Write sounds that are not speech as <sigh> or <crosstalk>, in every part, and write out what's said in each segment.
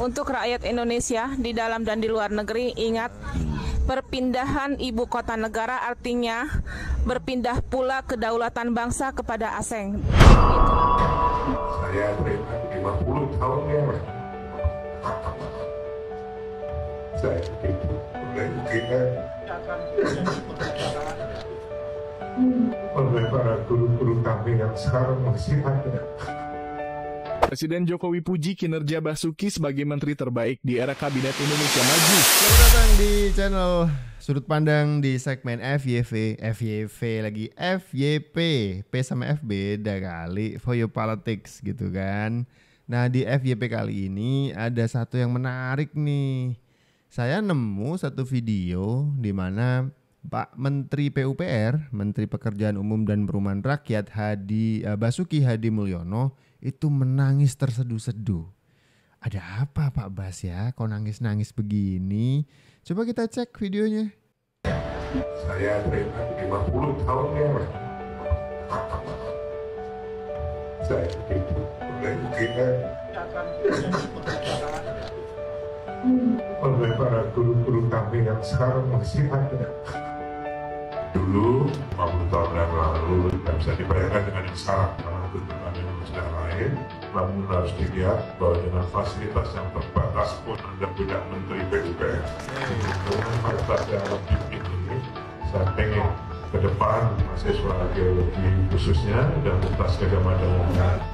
untuk rakyat Indonesia di dalam dan di luar negeri ingat perpindahan ibu kota negara artinya berpindah pula kedaulatan bangsa kepada asing. Saya 50 tahun yang saya oleh para guru-guru kami yang sekarang masih ada. Presiden Jokowi puji kinerja Basuki sebagai menteri terbaik di era Kabinet Indonesia Maju. Selamat datang di channel Sudut Pandang di segmen FYV, FYV lagi FYP, P sama F beda kali, for your politics gitu kan. Nah di FYP kali ini ada satu yang menarik nih. Saya nemu satu video di mana Pak Menteri PUPR, Menteri Pekerjaan Umum dan Perumahan Rakyat Hadi eh, Basuki Hadi Mulyono itu menangis terseduh-seduh. Ada apa Pak Bas ya kok nangis-nangis begini? Coba kita cek videonya. Saya terima 50 tahun ya. Saya itu oleh oleh para guru-guru kami yang sekarang masih ada dulu 50 tahun yang lalu tidak bisa dibayangkan dengan yang sekarang yang lain, namun harus dilihat bahwa dengan fasilitas yang terbatas pun Anda tidak Menteri PUPR. Dengan fasilitas yang lebih ini, saya pengen ke depan mahasiswa geologi khususnya dan lintas agama dan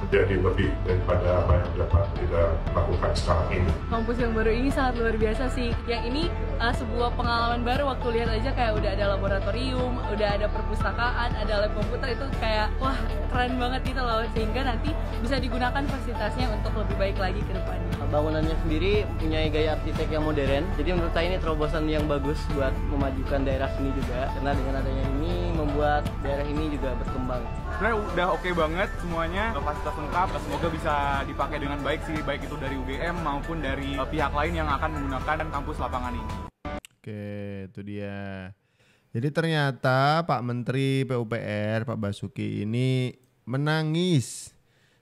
menjadi lebih daripada apa yang dapat kita lakukan sekarang ini. Kampus yang baru ini sangat luar biasa sih. Yang ini uh, sebuah pengalaman baru waktu lihat aja kayak udah ada laboratorium, udah ada perpustakaan, ada lab komputer itu kayak wah keren banget gitu loh sehingga nanti bisa digunakan fasilitasnya untuk lebih baik lagi ke depan bangunannya sendiri punya gaya arsitek yang modern. Jadi menurut saya ini terobosan yang bagus buat memajukan daerah sini juga. Karena dengan adanya ini membuat daerah ini juga berkembang. Sebenarnya udah oke okay banget semuanya, lokasi lengkap. Semoga bisa dipakai dengan baik sih, baik itu dari UGM maupun dari eh, pihak lain yang akan menggunakan kampus lapangan ini. Oke, itu dia. Jadi ternyata Pak Menteri PUPR, Pak Basuki ini menangis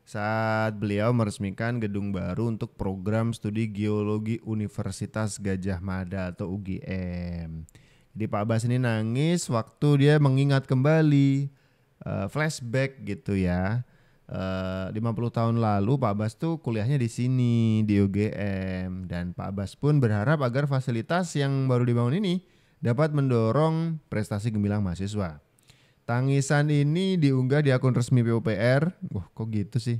saat beliau meresmikan gedung baru untuk program studi geologi Universitas Gajah Mada atau UGM. Jadi Pak Bas ini nangis waktu dia mengingat kembali uh, flashback gitu ya. Eh, uh, 50 tahun lalu Pak Bas tuh kuliahnya di sini di UGM dan Pak Bas pun berharap agar fasilitas yang baru dibangun ini dapat mendorong prestasi gemilang mahasiswa. Tangisan ini diunggah di akun resmi PUPR. Wah, kok gitu sih?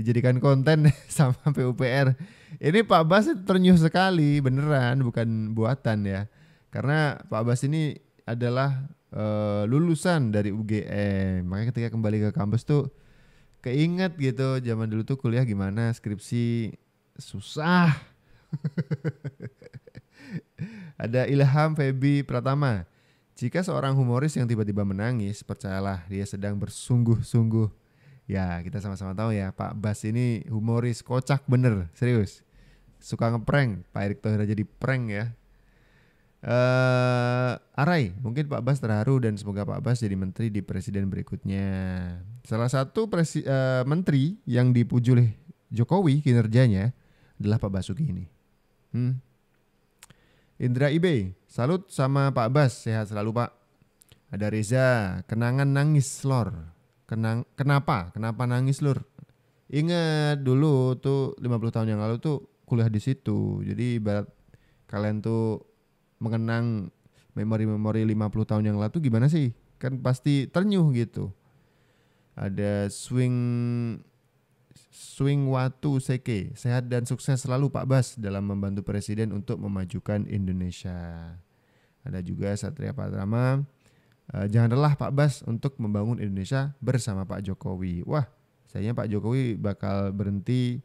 Dijadikan konten <laughs> sama PUPR. Ini Pak Bas ternyuh sekali, beneran bukan buatan ya. Karena Pak Bas ini adalah uh, lulusan dari UGM. Makanya ketika kembali ke kampus tuh keinget gitu zaman dulu tuh kuliah gimana, skripsi susah. <laughs> Ada Ilham Febi Pratama. Jika seorang humoris yang tiba-tiba menangis, percayalah dia sedang bersungguh-sungguh. Ya, kita sama-sama tahu ya, Pak Bas ini humoris kocak bener, serius. Suka ngeprank, Pak Erick Thohir jadi prank ya. Eh, uh, Arai, mungkin Pak Bas terharu dan semoga Pak Bas jadi menteri di presiden berikutnya. Salah satu presi, uh, menteri yang dipuji oleh Jokowi kinerjanya adalah Pak Basuki ini. Hmm, Indra Ibe, salut sama Pak Bas, sehat selalu Pak. Ada Reza, kenangan nangis lor. Kenang, kenapa? Kenapa nangis lor? Ingat dulu tuh 50 tahun yang lalu tuh kuliah di situ. Jadi ibarat kalian tuh mengenang memori-memori 50 tahun yang lalu tuh gimana sih? Kan pasti ternyuh gitu. Ada swing Swing Watu Seke. Sehat dan sukses selalu Pak Bas dalam membantu Presiden untuk memajukan Indonesia. Ada juga Satria Patrama. E, jangan lelah Pak Bas untuk membangun Indonesia bersama Pak Jokowi. Wah, sayangnya Pak Jokowi bakal berhenti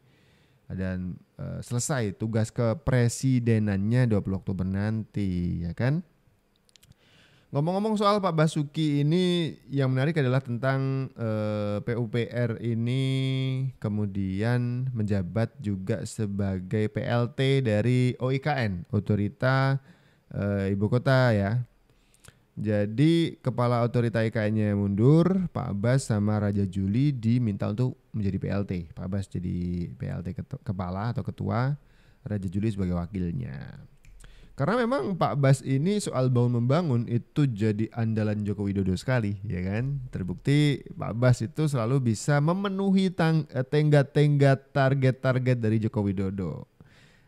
dan e, selesai tugas kepresidenannya 20 Oktober nanti, ya kan? Ngomong-ngomong soal Pak Basuki ini yang menarik adalah tentang eh, PUPR ini kemudian menjabat juga sebagai PLT dari OIKN, Otorita eh, Ibu Kota ya. Jadi kepala otorita IKN-nya mundur, Pak Bas sama Raja Juli diminta untuk menjadi PLT. Pak Bas jadi PLT kepala atau ketua, Raja Juli sebagai wakilnya. Karena memang Pak Bas ini soal bangun membangun itu jadi andalan Joko Widodo sekali, ya kan? Terbukti Pak Bas itu selalu bisa memenuhi eh, tenggat-tenggat target-target dari Joko Widodo.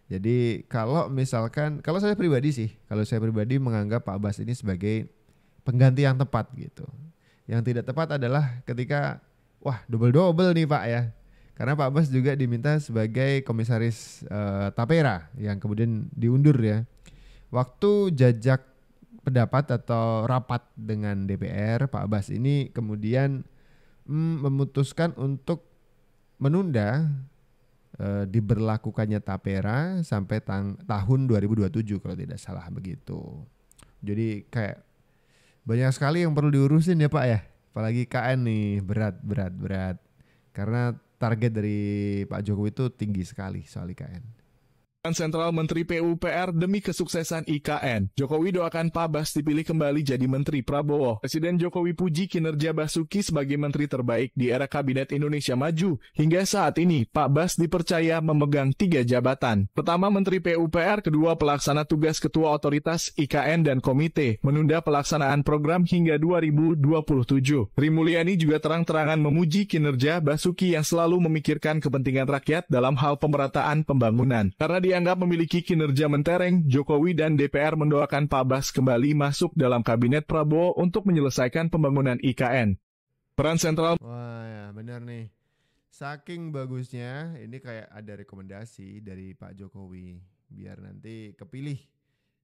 Jadi kalau misalkan, kalau saya pribadi sih, kalau saya pribadi menganggap Pak Bas ini sebagai pengganti yang tepat gitu. Yang tidak tepat adalah ketika, wah double-double nih Pak ya, karena Pak Bas juga diminta sebagai komisaris uh, Tapera yang kemudian diundur ya. Waktu jajak pendapat atau rapat dengan DPR, Pak Abbas ini kemudian mm, memutuskan untuk menunda e, diberlakukannya tapera sampai tang, tahun 2027 kalau tidak salah begitu. Jadi kayak banyak sekali yang perlu diurusin ya Pak ya. Apalagi KN nih berat berat berat. Karena target dari Pak Jokowi itu tinggi sekali soal IKN. Sentral Menteri PUPR demi kesuksesan IKN. Jokowi doakan Pak Bas dipilih kembali jadi Menteri Prabowo. Presiden Jokowi puji kinerja Basuki sebagai Menteri terbaik di era Kabinet Indonesia Maju. Hingga saat ini, Pak Bas dipercaya memegang tiga jabatan. Pertama, Menteri PUPR, kedua pelaksana tugas Ketua Otoritas IKN dan Komite, menunda pelaksanaan program hingga 2027. Rimulyani juga terang-terangan memuji kinerja Basuki yang selalu memikirkan kepentingan rakyat dalam hal pemerataan pembangunan. Karena di dianggap memiliki kinerja mentereng, Jokowi dan DPR mendoakan Pak Bas kembali masuk dalam kabinet Prabowo untuk menyelesaikan pembangunan IKN. Peran sentral Wah, ya, benar nih. Saking bagusnya, ini kayak ada rekomendasi dari Pak Jokowi biar nanti kepilih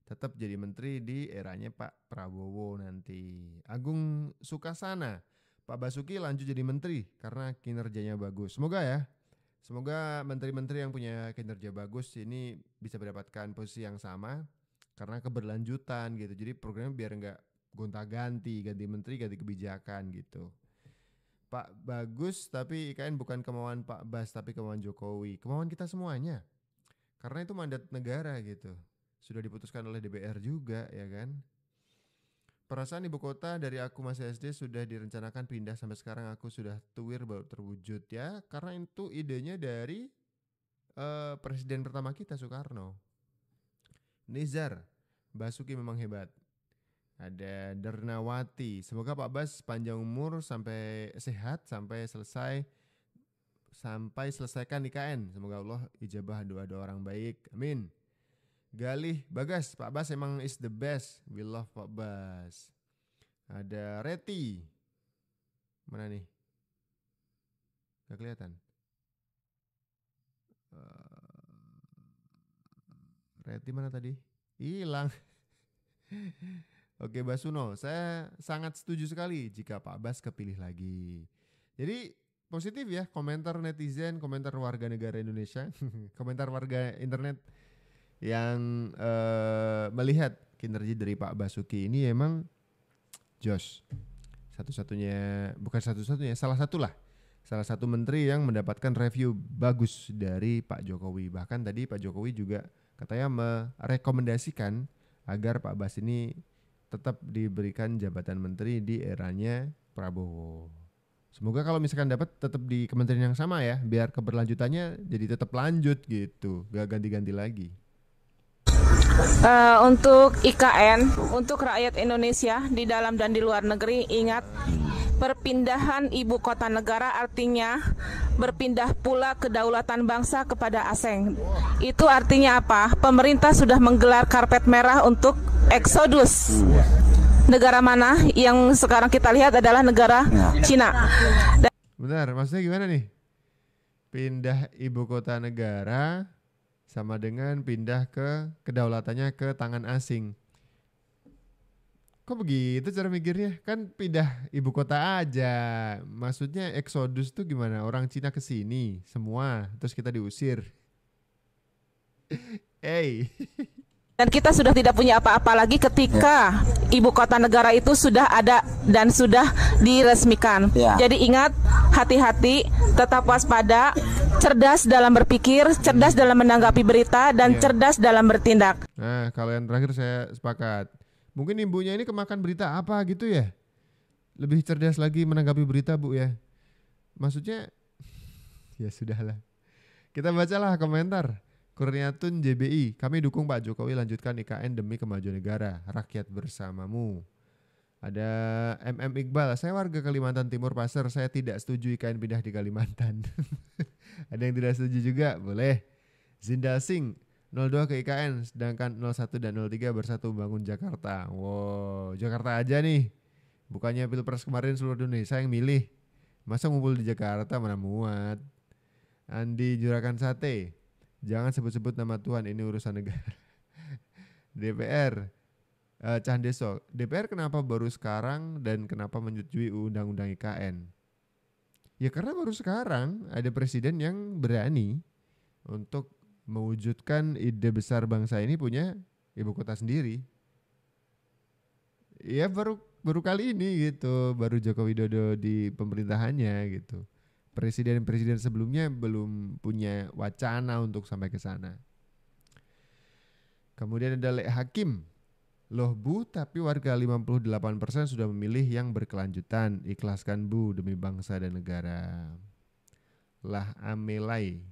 tetap jadi menteri di eranya Pak Prabowo nanti. Agung Sukasana, Pak Basuki lanjut jadi menteri karena kinerjanya bagus. Semoga ya. Semoga menteri-menteri yang punya kinerja bagus ini bisa mendapatkan posisi yang sama karena keberlanjutan gitu. Jadi programnya biar nggak gonta-ganti, ganti menteri, ganti kebijakan gitu. Pak bagus tapi IKN bukan kemauan Pak Bas tapi kemauan Jokowi. Kemauan kita semuanya. Karena itu mandat negara gitu. Sudah diputuskan oleh DPR juga ya kan. Perasaan ibu kota dari aku masih SD sudah direncanakan pindah sampai sekarang aku sudah tuwir baru terwujud ya karena itu idenya dari uh, presiden pertama kita Soekarno. Nizar Basuki memang hebat. Ada Dernawati. Semoga Pak Bas panjang umur sampai sehat sampai selesai sampai selesaikan IKN. Semoga Allah ijabah doa-doa orang baik. Amin. Galih Bagas, Pak Bas emang is the best. We love Pak Bas. Ada Reti. Mana nih? Gak kelihatan. Eh, Reti mana tadi? Hilang. <laughs> Oke Basuno, saya sangat setuju sekali jika Pak Bas kepilih lagi. Jadi positif ya komentar netizen, komentar warga negara Indonesia, <laughs> komentar warga internet yang uh, melihat kinerja dari Pak Basuki ini emang Josh satu-satunya bukan satu-satunya salah satu lah salah satu menteri yang mendapatkan review bagus dari Pak Jokowi bahkan tadi Pak Jokowi juga katanya merekomendasikan agar Pak Bas ini tetap diberikan jabatan menteri di eranya Prabowo. Semoga kalau misalkan dapat tetap di kementerian yang sama ya, biar keberlanjutannya jadi tetap lanjut gitu, gak ganti-ganti lagi uh, untuk IKN untuk rakyat Indonesia di dalam dan di luar negeri ingat perpindahan ibu kota negara artinya berpindah pula kedaulatan bangsa kepada asing. Itu artinya apa? Pemerintah sudah menggelar karpet merah untuk eksodus. Negara mana yang sekarang kita lihat adalah negara ya. Cina. Benar, maksudnya gimana nih? Pindah ibu kota negara sama dengan pindah ke kedaulatannya ke tangan asing. Kok begitu cara mikirnya? Kan pindah ibu kota aja. Maksudnya eksodus tuh gimana? Orang Cina ke sini semua, terus kita diusir. <laughs> hey. Dan kita sudah tidak punya apa-apa lagi ketika ya. ibu kota negara itu sudah ada dan sudah diresmikan. Ya. Jadi ingat, hati-hati, tetap waspada, cerdas dalam berpikir, cerdas hmm. dalam menanggapi berita, dan yeah. cerdas dalam bertindak. Nah, kalau yang terakhir saya sepakat. Mungkin ibunya ini kemakan berita apa gitu ya? Lebih cerdas lagi menanggapi berita, Bu ya. Maksudnya <sighs> ya sudahlah. Kita bacalah komentar. Kurniatun JBI, kami dukung Pak Jokowi lanjutkan IKN demi kemajuan negara. Rakyat bersamamu. Ada MM Iqbal, saya warga Kalimantan Timur Pasir, saya tidak setuju IKN pindah di Kalimantan. <laughs> ada yang tidak setuju juga boleh Zinda Singh 02 ke IKN sedangkan 01 dan 03 bersatu bangun Jakarta wow Jakarta aja nih bukannya pilpres kemarin seluruh Indonesia yang milih masa ngumpul di Jakarta mana muat Andi Jurakan Sate jangan sebut-sebut nama Tuhan ini urusan negara <laughs> DPR uh, eh, Candeso, DPR kenapa baru sekarang dan kenapa menyetujui undang-undang IKN Ya karena baru sekarang ada presiden yang berani untuk mewujudkan ide besar bangsa ini punya ibu kota sendiri. Ya baru baru kali ini gitu, baru Joko Widodo di pemerintahannya gitu. Presiden-presiden sebelumnya belum punya wacana untuk sampai ke sana. Kemudian ada Lek Hakim Loh Bu, tapi warga 58% sudah memilih yang berkelanjutan. Ikhlaskan Bu demi bangsa dan negara. Lah Amelai.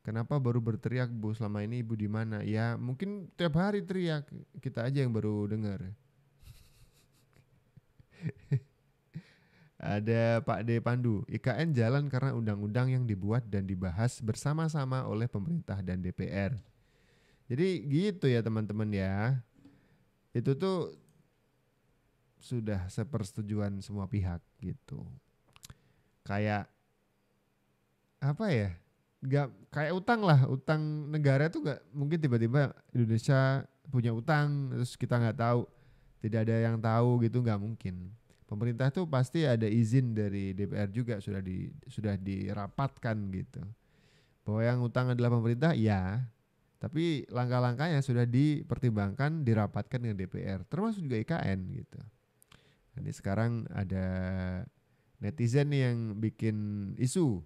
Kenapa baru berteriak Bu selama ini Ibu di mana? Ya, mungkin tiap hari teriak. Kita aja yang baru dengar. <laughs> Ada Pak D Pandu, IKN jalan karena undang-undang yang dibuat dan dibahas bersama-sama oleh pemerintah dan DPR. Jadi gitu ya teman-teman ya itu tuh sudah sepersetujuan semua pihak gitu kayak apa ya nggak kayak utang lah utang negara tuh nggak mungkin tiba-tiba Indonesia punya utang terus kita nggak tahu tidak ada yang tahu gitu nggak mungkin pemerintah tuh pasti ada izin dari DPR juga sudah di sudah dirapatkan gitu bahwa yang utang adalah pemerintah ya tapi langkah-langkahnya sudah dipertimbangkan, dirapatkan dengan DPR, termasuk juga IKN gitu. Ini sekarang ada netizen yang bikin isu.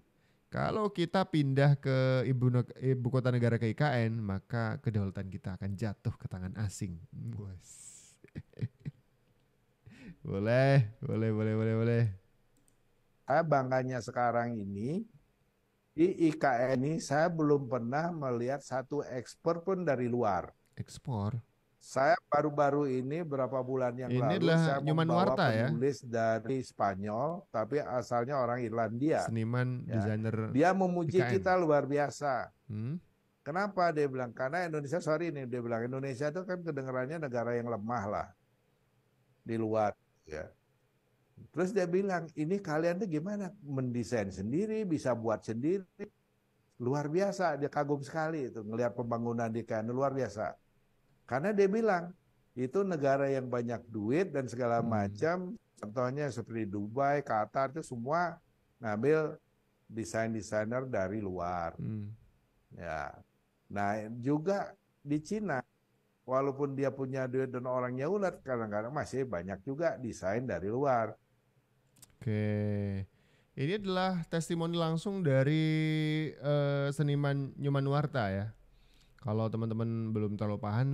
Kalau kita pindah ke ibu, ibu kota negara ke IKN, maka kedaulatan kita akan jatuh ke tangan asing. <laughs> boleh, boleh, boleh, boleh, boleh. Karena bangganya sekarang ini di IKN ini saya belum pernah melihat satu ekspor pun dari luar. Ekspor. Saya baru-baru ini berapa bulan yang ini lalu adalah saya membawa Warta, ya? penulis ya? dari Spanyol, tapi asalnya orang Irlandia. Seniman, ya. desainer. Dia memuji IKN. kita luar biasa. Hmm? Kenapa dia bilang? Karena Indonesia sorry ini dia bilang Indonesia itu kan kedengarannya negara yang lemah lah di luar. Ya. Terus dia bilang, ini kalian tuh gimana? Mendesain sendiri, bisa buat sendiri. Luar biasa, dia kagum sekali itu ngelihat pembangunan di Kano, luar biasa. Karena dia bilang, itu negara yang banyak duit dan segala hmm. macam, contohnya seperti Dubai, Qatar itu semua ngambil desain-desainer dari luar. Hmm. Ya. Nah, juga di Cina walaupun dia punya duit dan orangnya ulat kadang-kadang masih banyak juga desain dari luar. Oke. Ini adalah testimoni langsung dari uh, seniman Nyoman Warta ya. Kalau teman-teman belum terlalu paham,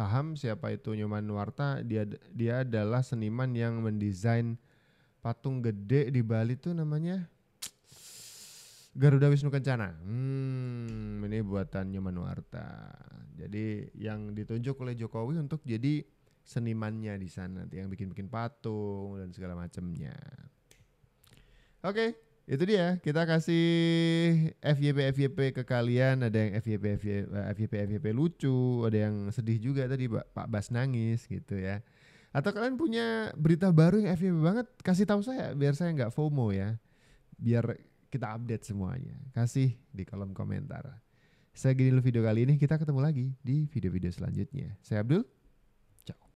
paham siapa itu Nyoman Warta, dia dia adalah seniman yang mendesain patung gede di Bali tuh namanya Garuda Wisnu Kencana. Hmm, ini buatan Nyoman Warta. Jadi yang ditunjuk oleh Jokowi untuk jadi senimannya di sana yang bikin-bikin patung dan segala macamnya. Oke, okay, itu dia. Kita kasih FYP FYP ke kalian. Ada yang FYP FYP eh, FYP, FYP lucu, ada yang sedih juga tadi Pak Bas nangis gitu ya. Atau kalian punya berita baru yang FYP banget, kasih tahu saya biar saya nggak FOMO ya. Biar kita update semuanya. Kasih di kolom komentar. Saya Gini video kali ini, kita ketemu lagi di video-video selanjutnya. Saya Abdul.